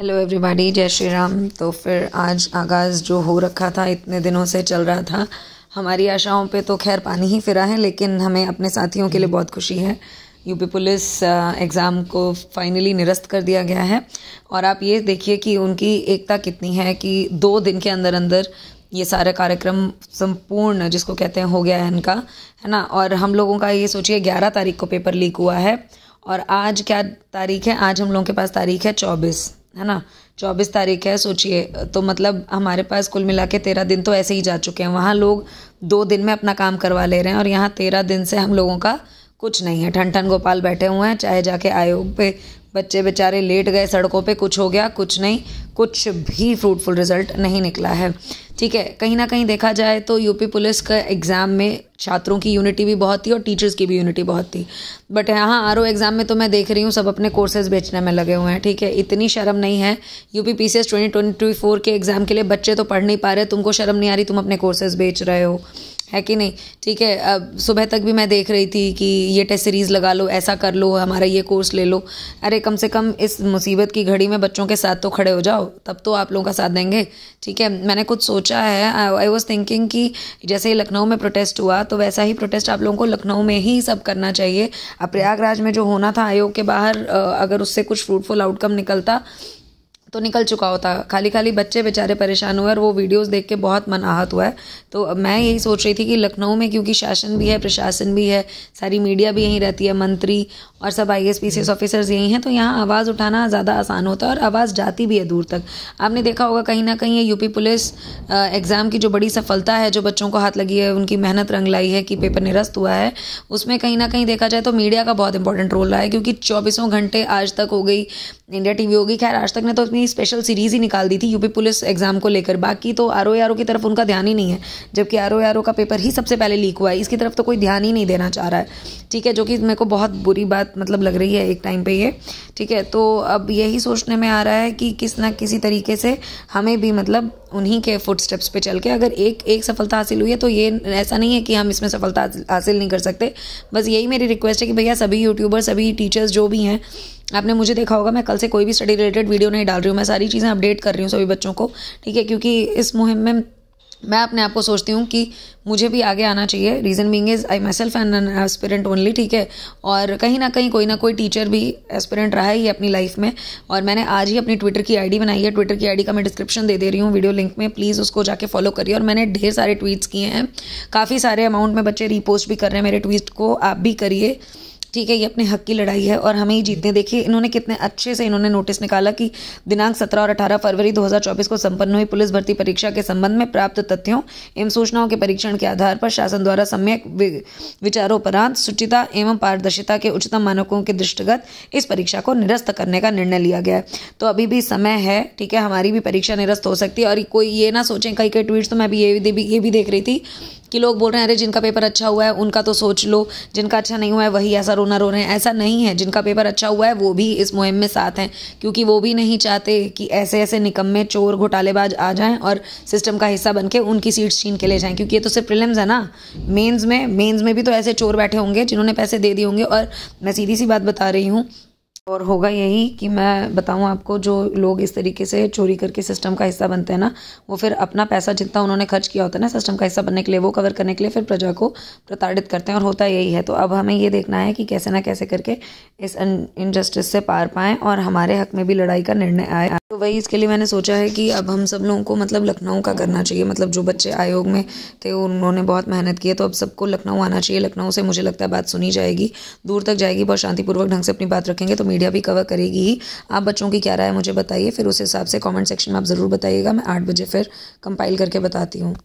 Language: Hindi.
हेलो एवरीबॉडी जय श्री राम तो फिर आज आगाज़ जो हो रखा था इतने दिनों से चल रहा था हमारी आशाओं पे तो खैर पानी ही फिरा है लेकिन हमें अपने साथियों के लिए हम्म। बहुत खुशी है यूपी पुलिस एग्ज़ाम को फाइनली निरस्त कर दिया गया है और आप ये देखिए कि उनकी एकता कितनी है कि दो दिन के अंदर अंदर ये सारा कार्यक्रम संपूर्ण जिसको कहते हैं हो गया है इनका है ना और हम लोगों का ये सोचिए ग्यारह तारीख को पेपर लीक हुआ है और आज क्या तारीख है आज हम लोगों के पास तारीख है चौबीस है ना चौबीस तारीख है सोचिए तो मतलब हमारे पास कुल मिला के तेरह दिन तो ऐसे ही जा चुके हैं वहाँ लोग दो दिन में अपना काम करवा ले रहे हैं और यहाँ तेरह दिन से हम लोगों का कुछ नहीं है ठन ठन गोपाल बैठे हुए हैं चाहे जाके आयोग पे बच्चे बेचारे लेट गए सड़कों पे कुछ हो गया कुछ नहीं कुछ भी फ्रूटफुल रिजल्ट नहीं निकला है ठीक है कहीं ना कहीं देखा जाए तो यूपी पुलिस का एग्ज़ाम में छात्रों की यूनिटी भी बहुत थी और टीचर्स की भी यूनिटी बहुत थी बट यहाँ आर एग्ज़ाम में तो मैं देख रही हूँ सब अपने कोर्सेज बेचने में लगे हुए हैं ठीक है इतनी शर्म नहीं है U P C S twenty twenty four के एग्ज़ाम के लिए बच्चे तो पढ़ नहीं पा रहे तुमको शर्म नहीं आ रही तुम अपने कोर्सेज बेच रहे हो है कि नहीं ठीक है अब सुबह तक भी मैं देख रही थी कि ये टेस्ट सीरीज़ लगा लो ऐसा कर लो हमारा ये कोर्स ले लो अरे कम से कम इस मुसीबत की घड़ी में बच्चों के साथ तो खड़े हो जाओ तब तो आप लोगों का साथ देंगे ठीक है मैंने कुछ सोचा है आई वॉज थिंकिंग कि जैसे लखनऊ में प्रोटेस्ट हुआ तो वैसा ही प्रोटेस्ट आप लोगों को लखनऊ में ही सब करना चाहिए अब प्रयागराज में जो होना था आयोग के बाहर अगर उससे कुछ फ्रूटफुल आउटकम निकलता तो निकल चुका होता खाली खाली बच्चे बेचारे परेशान हुए और वो वीडियोस देख के बहुत मन आहत हुआ है तो मैं यही सोच रही थी कि लखनऊ में क्योंकि शासन भी है प्रशासन भी है सारी मीडिया भी यहीं रहती है मंत्री और सब I S P C S officers यहीं हैं तो यहाँ आवाज़ उठाना ज़्यादा आसान होता है और आवाज़ जाती भी है दूर तक आपने देखा होगा कहीं ना कहीं ये यूपी पुलिस एग्ज़ाम की जो बड़ी सफलता है जो बच्चों को हाथ लगी है उनकी मेहनत रंग लाई है कि पेपर निरस्त हुआ है उसमें कहीं ना कहीं देखा जाए तो मीडिया का बहुत इंपॉर्टेंट रोल रहा है क्योंकि चौबीसों घंटे आज तक हो गई इंडिया टीवी होगी खैर आज तक ने तो अपनी स्पेशल सीरीज़ ही निकाल दी थी यूपी पुलिस एग्जाम को लेकर बाकी तो आर ओ आर ओ की तरफ उनका ध्यान ही नहीं है जबकि आर ओ आर ओ का पेपर ही सबसे पहले लीक हुआ है इसकी तरफ तो कोई ध्यान ही नहीं देना चाह रहा है ठीक है जो कि मेरे को बहुत बुरी बात मतलब लग रही है एक टाइम पर ये ठीक है तो अब यही सोचने में आ रहा है कि किस ना किसी तरीके से हमें भी मतलब उन्हीं के फुट स्टेप्स पर चल के अगर एक एक सफलता हासिल हुई है तो ये ऐसा नहीं है कि हम इसमें सफलता हासिल नहीं कर सकते बस यही मेरी रिक्वेस्ट है कि भैया सभी यूट्यूबर सभी टीचर्स जो भी हैं आपने मुझे देखा होगा मैं कल से कोई भी स्टडी रिलेटेड वीडियो नहीं डाल रही हूँ मैं सारी चीज़ें अपडेट कर रही हूँ सभी बच्चों को ठीक है क्योंकि इस मुहिम में मैं अपने आप को सोचती हूँ कि मुझे भी आगे आना चाहिए reason being is I myself an aspirant only ठीक है और कहीं ना कहीं कोई ना कोई टीचर भी एस्पिरेंट रहा है ये अपनी लाइफ में और मैंने आज ही अपनी ट्विटर की आईडी बनाई है ट्विटर की आईडी का मैं डिस्क्रिप्शन दे दे रही हूँ वीडियो लिंक में प्लीज़ उसको जाके फॉलो करिए और मैंने ढेर सारे ट्वीट्स किए हैं काफ़ी सारे अमाउंट में बच्चे रीपोस्ट भी कर रहे हैं मेरे ट्वीट को आप भी करिए ठीक है ये अपने हक की लड़ाई है और हमें ही जीतने देखिए इन्होंने कितने अच्छे से इन्होंने नोटिस निकाला कि दिनांक सत्रह और अठारह फरवरी दो को संपन्न हुई पुलिस भर्ती परीक्षा के संबंध में प्राप्त तथ्यों एवं सूचनाओं के परीक्षण के आधार पर शासन द्वारा सम्यक विचारोपरांत शुचिता एवं पारदर्शिता के उच्चतम मानकों के दृष्टिगत इस परीक्षा को निरस्त करने का निर्णय लिया गया है तो अभी भी समय है ठीक है हमारी भी परीक्षा निरस्त हो सकती है और कोई ये ना सोचें कई कई ट्वीट्स तो मैं भी ये भी ये भी देख रही थी कि लोग बोल रहे हैं अरे जिनका पेपर अच्छा हुआ है उनका तो सोच लो जिनका अच्छा नहीं हुआ है वही ऐसा रोना रो रहे हैं ऐसा नहीं है जिनका पेपर अच्छा हुआ है वो भी इस मुहिम में साथ हैं क्योंकि वो भी नहीं चाहते कि ऐसे ऐसे निकम्मे चोर घोटालेबाज आ जाएं और सिस्टम का हिस्सा बन के उनकी सीट्स छीन के ले जाएं क्योंकि ये तो सिर्फ प्रिलिम्स है ना मेन्स में मेन्स में भी तो ऐसे चोर बैठे होंगे जिन्होंने पैसे दे दिए होंगे और मैं सीधी सी बात बता रही हूँ और होगा यही कि मैं बताऊं आपको जो लोग इस तरीके से चोरी करके सिस्टम का हिस्सा बनते हैं ना वो फिर अपना पैसा जितना उन्होंने खर्च किया होता है ना सिस्टम का हिस्सा बनने के लिए वो कवर करने के लिए फिर प्रजा को प्रताड़ित करते हैं और होता यही है तो अब हमें ये देखना है कि कैसे ना कैसे करके इस इनजस्टिस से पार पाएँ और हमारे हक में भी लड़ाई का निर्णय आए तो वही इसके लिए मैंने सोचा है कि अब हम सब लोगों को मतलब लखनऊ का करना चाहिए मतलब जो बच्चे आयोग में थे उन्होंने बहुत मेहनत की है तो अब सबको लखनऊ आना चाहिए लखनऊ से मुझे लगता है बात सुनी जाएगी दूर तक जाएगी बहुत शांतिपूर्वक ढंग से अपनी बात रखेंगे तो मीडिया भी कवर करेगी ही आप बच्चों की क्या राय मुझे बताइए फिर उस हिसाब से कॉमेंट सेक्शन में आप ज़रूर बताइएगा मैं आठ बजे फिर कंपाइल करके बताती हूँ